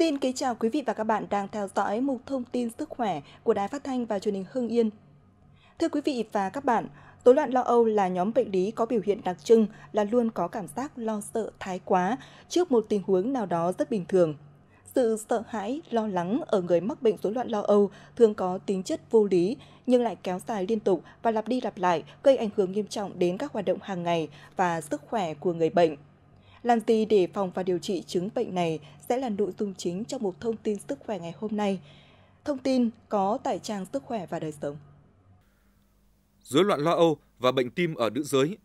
Xin kính chào quý vị và các bạn đang theo dõi mục thông tin sức khỏe của Đài Phát thanh và Truyền hình Hưng Yên. Thưa quý vị và các bạn, Rối loạn lo âu là nhóm bệnh lý có biểu hiện đặc trưng là luôn có cảm giác lo sợ thái quá trước một tình huống nào đó rất bình thường. Sự sợ hãi, lo lắng ở người mắc bệnh rối loạn lo âu thường có tính chất vô lý nhưng lại kéo dài liên tục và lặp đi lặp lại gây ảnh hưởng nghiêm trọng đến các hoạt động hàng ngày và sức khỏe của người bệnh. Làm gì để phòng và điều trị chứng bệnh này sẽ là nội dung chính trong một thông tin sức khỏe ngày hôm nay. Thông tin có tại trang Sức khỏe và đời sống. Rối loạn lo âu và bệnh tim ở nữ giới.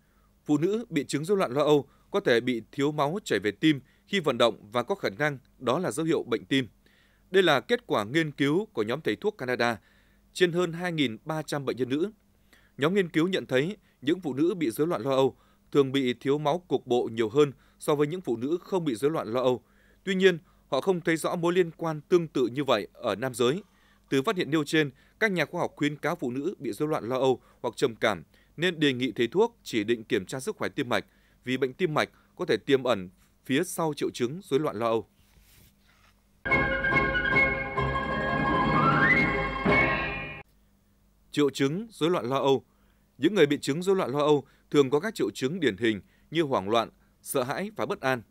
Phụ nữ bị chứng rối loạn lo âu có thể bị thiếu máu chảy về tim khi vận động và có khả năng đó là dấu hiệu bệnh tim. Đây là kết quả nghiên cứu của nhóm thầy thuốc Canada trên hơn 2.300 bệnh nhân nữ. Nhóm nghiên cứu nhận thấy những phụ nữ bị rối loạn lo âu thường bị thiếu máu cục bộ nhiều hơn so với những phụ nữ không bị rối loạn lo âu. Tuy nhiên, họ không thấy rõ mối liên quan tương tự như vậy ở nam giới. Từ phát hiện nêu trên, các nhà khoa học khuyến cáo phụ nữ bị rối loạn lo âu hoặc trầm cảm nên đề nghị thầy thuốc chỉ định kiểm tra sức khỏe tim mạch vì bệnh tim mạch có thể tiềm ẩn phía sau triệu chứng rối loạn lo âu. Triệu chứng rối loạn lo âu. Những người bị chứng rối loạn lo âu thường có các triệu chứng điển hình như hoảng loạn, sợ hãi và bất an.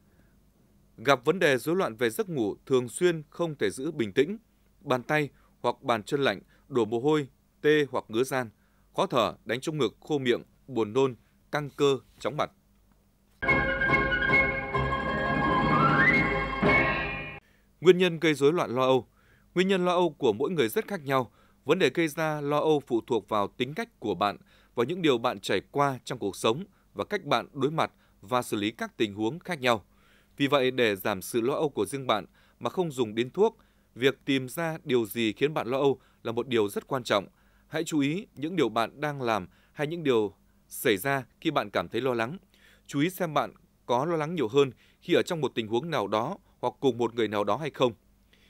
Gặp vấn đề rối loạn về giấc ngủ thường xuyên không thể giữ bình tĩnh, bàn tay hoặc bàn chân lạnh, đổ mồ hôi, tê hoặc ngứa gian, khó thở, đánh trong ngực, khô miệng, buồn nôn, căng cơ, chóng mặt. Nguyên nhân gây rối loạn lo âu Nguyên nhân lo âu của mỗi người rất khác nhau. Vấn đề gây ra lo âu phụ thuộc vào tính cách của bạn, và những điều bạn trải qua trong cuộc sống và cách bạn đối mặt và xử lý các tình huống khác nhau. Vì vậy, để giảm sự lo âu của riêng bạn mà không dùng đến thuốc, việc tìm ra điều gì khiến bạn lo âu là một điều rất quan trọng. Hãy chú ý những điều bạn đang làm hay những điều xảy ra khi bạn cảm thấy lo lắng. Chú ý xem bạn có lo lắng nhiều hơn khi ở trong một tình huống nào đó hoặc cùng một người nào đó hay không.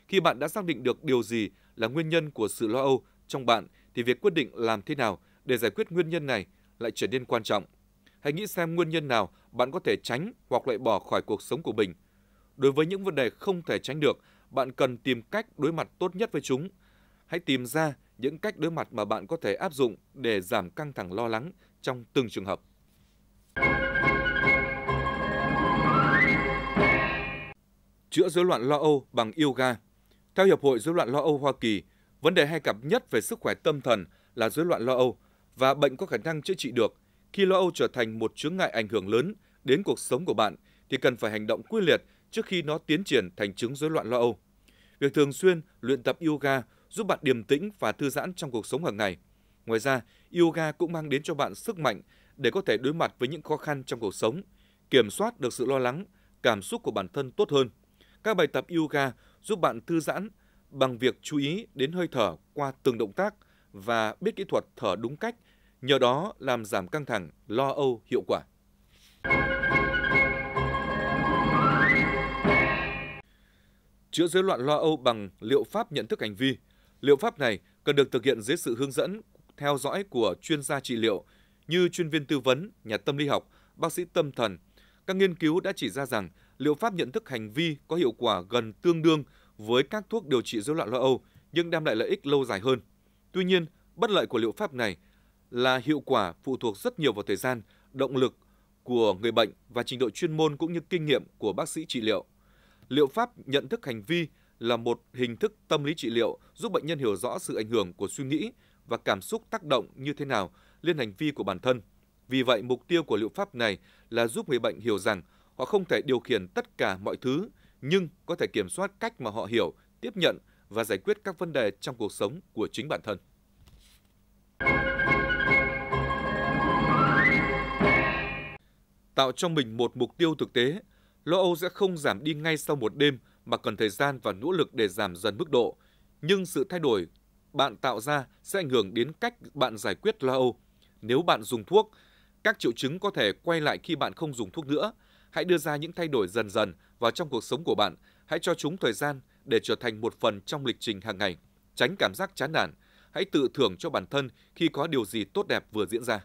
Khi bạn đã xác định được điều gì là nguyên nhân của sự lo âu trong bạn thì việc quyết định làm thế nào để giải quyết nguyên nhân này lại trở nên quan trọng. Hãy nghĩ xem nguyên nhân nào bạn có thể tránh hoặc loại bỏ khỏi cuộc sống của mình. Đối với những vấn đề không thể tránh được, bạn cần tìm cách đối mặt tốt nhất với chúng. Hãy tìm ra những cách đối mặt mà bạn có thể áp dụng để giảm căng thẳng lo lắng trong từng trường hợp. Chữa rối loạn lo âu bằng yoga. Theo Hiệp hội rối loạn lo âu Hoa Kỳ, vấn đề hay gặp nhất về sức khỏe tâm thần là rối loạn lo âu và bệnh có khả năng chữa trị được khi lo âu trở thành một chướng ngại ảnh hưởng lớn đến cuộc sống của bạn thì cần phải hành động quyết liệt trước khi nó tiến triển thành chứng rối loạn lo âu. Việc thường xuyên luyện tập yoga giúp bạn điềm tĩnh và thư giãn trong cuộc sống hàng ngày. Ngoài ra, yoga cũng mang đến cho bạn sức mạnh để có thể đối mặt với những khó khăn trong cuộc sống, kiểm soát được sự lo lắng, cảm xúc của bản thân tốt hơn. Các bài tập yoga giúp bạn thư giãn bằng việc chú ý đến hơi thở qua từng động tác và biết kỹ thuật thở đúng cách nhờ đó làm giảm căng thẳng, lo âu hiệu quả. Chữa rối loạn lo âu bằng liệu pháp nhận thức hành vi. Liệu pháp này cần được thực hiện dưới sự hướng dẫn theo dõi của chuyên gia trị liệu như chuyên viên tư vấn, nhà tâm lý học, bác sĩ tâm thần. Các nghiên cứu đã chỉ ra rằng liệu pháp nhận thức hành vi có hiệu quả gần tương đương với các thuốc điều trị rối loạn lo âu nhưng đem lại lợi ích lâu dài hơn. Tuy nhiên, bất lợi của liệu pháp này là hiệu quả phụ thuộc rất nhiều vào thời gian, động lực của người bệnh và trình độ chuyên môn cũng như kinh nghiệm của bác sĩ trị liệu. Liệu pháp nhận thức hành vi là một hình thức tâm lý trị liệu giúp bệnh nhân hiểu rõ sự ảnh hưởng của suy nghĩ và cảm xúc tác động như thế nào lên hành vi của bản thân. Vì vậy, mục tiêu của liệu pháp này là giúp người bệnh hiểu rằng họ không thể điều khiển tất cả mọi thứ, nhưng có thể kiểm soát cách mà họ hiểu, tiếp nhận và giải quyết các vấn đề trong cuộc sống của chính bản thân. tạo cho mình một mục tiêu thực tế. Lo âu sẽ không giảm đi ngay sau một đêm mà cần thời gian và nỗ lực để giảm dần mức độ. Nhưng sự thay đổi bạn tạo ra sẽ ảnh hưởng đến cách bạn giải quyết lo âu. Nếu bạn dùng thuốc, các triệu chứng có thể quay lại khi bạn không dùng thuốc nữa. Hãy đưa ra những thay đổi dần dần vào trong cuộc sống của bạn. Hãy cho chúng thời gian để trở thành một phần trong lịch trình hàng ngày. Tránh cảm giác chán nản. Hãy tự thưởng cho bản thân khi có điều gì tốt đẹp vừa diễn ra.